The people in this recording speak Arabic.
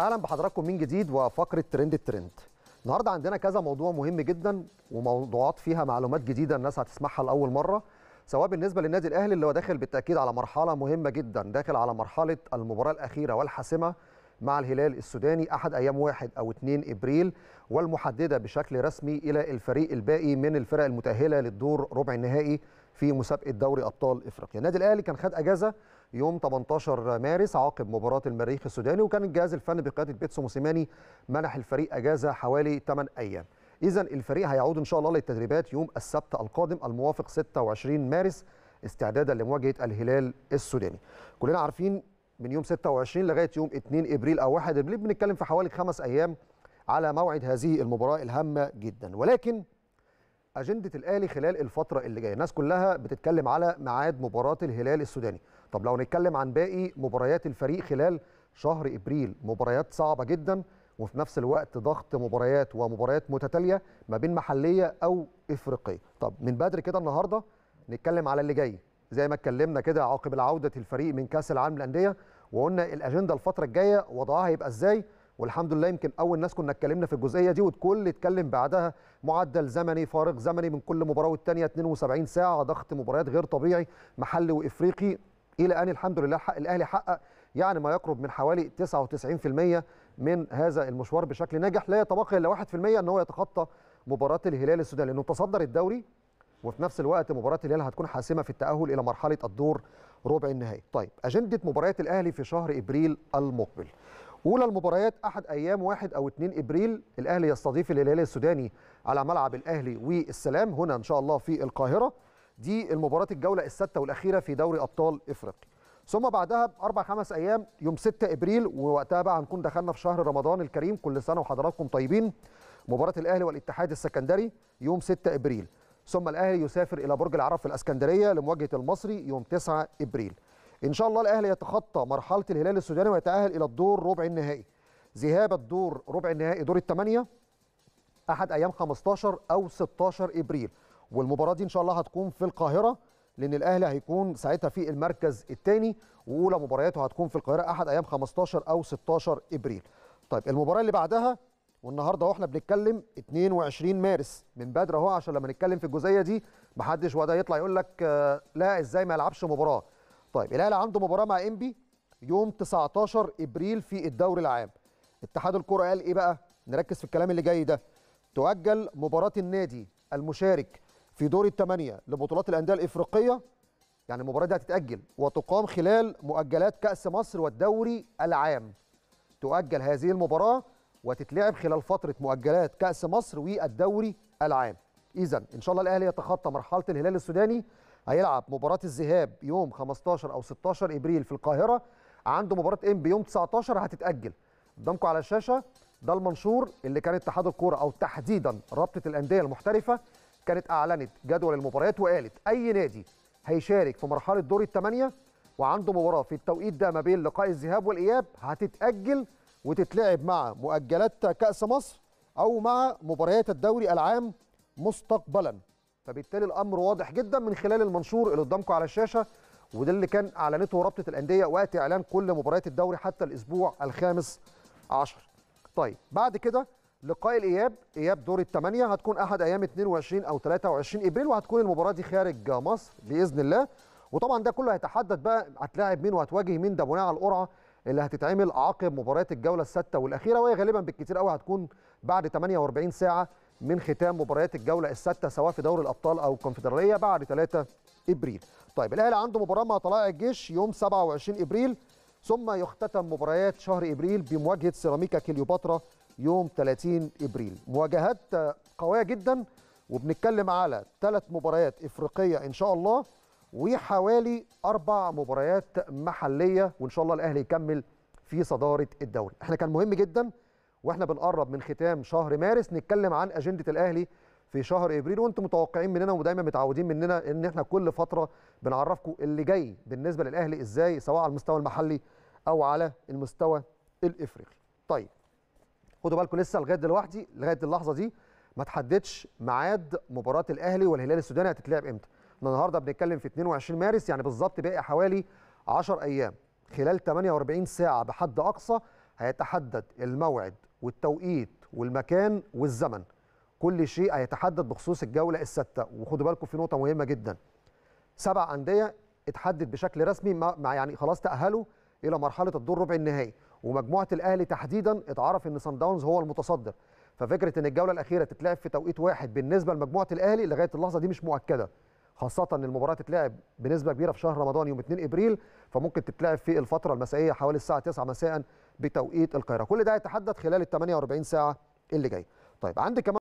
اهلا بحضراتكم من جديد وفقره ترند الترند النهارده عندنا كذا موضوع مهم جدا وموضوعات فيها معلومات جديده الناس هتسمعها لاول مره سواء بالنسبه للنادي الاهلي اللي هو داخل بالتاكيد على مرحله مهمه جدا داخل على مرحله المباراه الاخيره والحاسمه مع الهلال السوداني احد ايام واحد او 2 ابريل والمحدده بشكل رسمي الى الفريق الباقي من الفرق المتاهله للدور ربع النهائي في مسابقه دوري ابطال افريقيا النادي الاهلي كان خد اجازه يوم 18 مارس عقب مباراه المريخ السوداني وكان الجهاز الفني بقياده بيتسو موسيماني منح الفريق اجازه حوالي 8 ايام اذا الفريق هيعود ان شاء الله للتدريبات يوم السبت القادم الموافق 26 مارس استعدادا لمواجهه الهلال السوداني كلنا عارفين من يوم 26 لغايه يوم 2 ابريل او 1 ابريل بنتكلم في حوالي خمس ايام على موعد هذه المباراه الهامه جدا ولكن اجنده الاهلي خلال الفتره اللي جايه الناس كلها بتتكلم على ميعاد مباراه الهلال السوداني طب لو نتكلم عن باقي مباريات الفريق خلال شهر ابريل مباريات صعبه جدا وفي نفس الوقت ضغط مباريات ومباريات متتاليه ما بين محليه او افريقيه طب من بدري كده النهارده نتكلم على اللي جاي زي ما اتكلمنا كده عقب العوده الفريق من كاس العالم للانديه وقلنا الاجنده الفتره الجايه وضعها هيبقى ازاي والحمد لله يمكن اول ناس كنا اتكلمنا في الجزئيه دي والكل اتكلم بعدها معدل زمني فارق زمني من كل مباراه والثانيه 72 ساعه ضغط مباريات غير طبيعي محلي وافريقي الى ان الحمد لله حق الاهلي حقق يعني ما يقرب من حوالي 99% من هذا المشوار بشكل ناجح لا يتبقى الا 1% ان هو يتخطى مباراه الهلال السوداني لانه تصدر الدوري وفي نفس الوقت مباراه الهلال هتكون حاسمه في التاهل الى مرحله الدور ربع النهائي. طيب اجنده مباريات الاهلي في شهر ابريل المقبل. اولى المباريات احد ايام 1 او 2 ابريل الاهلي يستضيف الهلال السوداني على ملعب الاهلي والسلام هنا ان شاء الله في القاهره دي المباراه الجوله السادسه والاخيره في دوري ابطال افريقيا ثم بعدها باربع خمس ايام يوم 6 ابريل ووقتها بقى هنكون دخلنا في شهر رمضان الكريم كل سنه وحضراتكم طيبين مباراه الاهلي والاتحاد السكندري يوم 6 ابريل ثم الاهلي يسافر الى برج العرب في الاسكندريه لمواجهه المصري يوم 9 ابريل ان شاء الله الاهلي يتخطى مرحله الهلال السوداني ويتاهل الى الدور ربع النهائي ذهاب الدور ربع النهائي دور الثمانيه احد ايام 15 او 16 ابريل والمباراه دي ان شاء الله هتكون في القاهره لان الاهلي هيكون ساعتها في المركز الثاني واولى مبارياته هتكون في القاهره احد ايام 15 او 16 ابريل طيب المباراه اللي بعدها والنهارده واحنا بنتكلم 22 مارس من بدري اهو عشان لما نتكلم في الجزئيه دي محدش وده يطلع يقول لك آه، لا ازاي ما يلعبش مباراه طيب الهلال عنده مباراه مع انبي يوم 19 ابريل في الدوري العام اتحاد الكره قال ايه بقى نركز في الكلام اللي جاي ده تؤجل مباراه النادي المشارك في دور الثمانيه لبطولات الانديه الافريقيه يعني المباراه دي هتتاجل وتقام خلال مؤجلات كاس مصر والدوري العام تؤجل هذه المباراه وتتلعب خلال فتره مؤجلات كاس مصر والدوري العام اذا ان شاء الله الاهلي يتخطى مرحله الهلال السوداني هيلعب مباراه الذهاب يوم 15 او 16 ابريل في القاهره عنده مباراه ام بيوم 19 هتتاجل قدامكم على الشاشه ده المنشور اللي كان اتحاد الكوره او تحديدا رابطه الانديه المحترفه كانت اعلنت جدول المباريات وقالت اي نادي هيشارك في مرحله دور الثمانيه وعنده مباراه في التوقيت ده ما بين لقاء الذهاب والاياب هتتاجل وتتلعب مع مؤجلات كاس مصر او مع مباريات الدوري العام مستقبلا فبالتالي الامر واضح جدا من خلال المنشور اللي قدامكم على الشاشه وده اللي كان اعلنته رابطه الانديه وقت اعلان كل مباريات الدوري حتى الاسبوع الخامس عشر. طيب بعد كده لقاء الاياب اياب دور الثمانيه هتكون احد ايام 22 او 23 ابريل وهتكون المباراه دي خارج مصر باذن الله وطبعا ده كله هيتحدد بقى هتلاعب مين وهتواجه مين ده بناء على القرعه اللي هتتعمل عقب مباريات الجوله السادسه والاخيره وهي غالبا بالكثير قوي هتكون بعد 48 ساعه من ختام مباريات الجوله السادسه سواء في دوري الابطال او الكونفدراليه بعد 3 ابريل. طيب الاهلي عنده مباراه مع طلائع الجيش يوم 27 ابريل ثم يختتم مباريات شهر ابريل بمواجهه سيراميكا كليوباترا يوم 30 ابريل. مواجهات قويه جدا وبنتكلم على ثلاث مباريات افريقيه ان شاء الله وحوالي اربع مباريات محليه وان شاء الله الاهلي يكمل في صداره الدوري. احنا كان مهم جدا واحنا بنقرب من ختام شهر مارس نتكلم عن اجنده الاهلي في شهر ابريل وانتم متوقعين مننا ودايما متعودين مننا ان احنا كل فتره بنعرفكم اللي جاي بالنسبه للاهلي ازاي سواء على المستوى المحلي او على المستوى الافريقي. طيب خدوا بالكم لسه لغايه دلوقتي لغايه اللحظه دي ما تحددش ميعاد مباراه الاهلي والهلال السوداني هتتلعب امتى. احنا النهارده بنتكلم في 22 مارس يعني بالظبط باقي حوالي 10 ايام خلال 48 ساعه بحد اقصى هيتحدد الموعد والتوقيت والمكان والزمن كل شيء هيتحدد بخصوص الجوله الستة وخدوا بالكم في نقطه مهمه جدا سبع انديه اتحدد بشكل رسمي مع يعني خلاص تاهلوا الى مرحله الدور ربع النهائي ومجموعه الاهلي تحديدا اتعرف ان سان داونز هو المتصدر ففكره ان الجوله الاخيره تتلعب في توقيت واحد بالنسبه لمجموعه الاهلي لغايه اللحظه دي مش مؤكده خاصه ان المباراه تتلعب بنسبه كبيره في شهر رمضان يوم 2 ابريل فممكن تتلعب في الفتره المسائيه حوالي الساعه 9 مساء بتوقيت القاهره كل ده هيتحدد خلال ال 48 ساعه اللي جايه طيب عندي كمان